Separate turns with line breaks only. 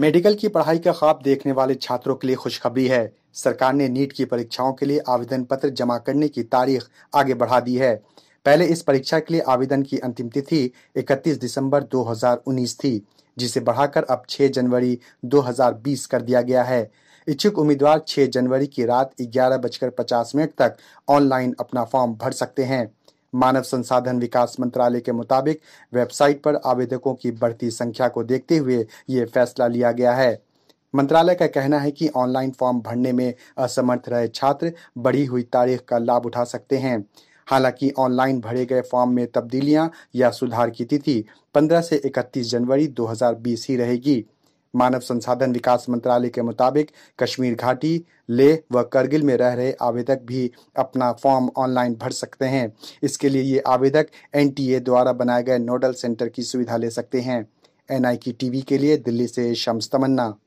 medical की पढ़ाई का ख्वाब देखने वाले छात्रों के लिए खुशखबरी है सरकार ने नीट की परीक्षाओं के लिए आवेदन पत्र जमा करने की तारीख आगे बढ़ा दी है पहले इस परीक्षा के लिए आवेदन की अंतिम तिथि 31 दिसंबर 2019 थी जिसे बढ़ाकर अब 6 जनवरी 2020 कर दिया गया है इच्छुक उम्मीदवार 6 जनवरी की रात ग्यारह बजकर पचास मिनट तक ऑनलाइन अपना फॉर्म भर सकते हैं मानव संसाधन विकास मंत्रालय के मुताबिक वेबसाइट पर आवेदकों की बढ़ती संख्या को देखते हुए ये फैसला लिया गया है मंत्रालय का कहना है कि ऑनलाइन फॉर्म भरने में असमर्थ रहे छात्र बढ़ी हुई तारीख का लाभ उठा सकते हैं हालांकि ऑनलाइन भरे गए फॉर्म में तब्दीलियां या सुधार की तिथि 15 से 31 जनवरी 2020 ही रहेगी मानव संसाधन विकास मंत्रालय के मुताबिक कश्मीर घाटी लेह व करगिल में रह रहे आवेदक भी अपना फॉर्म ऑनलाइन भर सकते हैं इसके लिए ये आवेदक एनटीए द्वारा बनाए गए नोडल सेंटर की सुविधा ले सकते हैं एनआई की टीवी के लिए दिल्ली से शम्स तमन्ना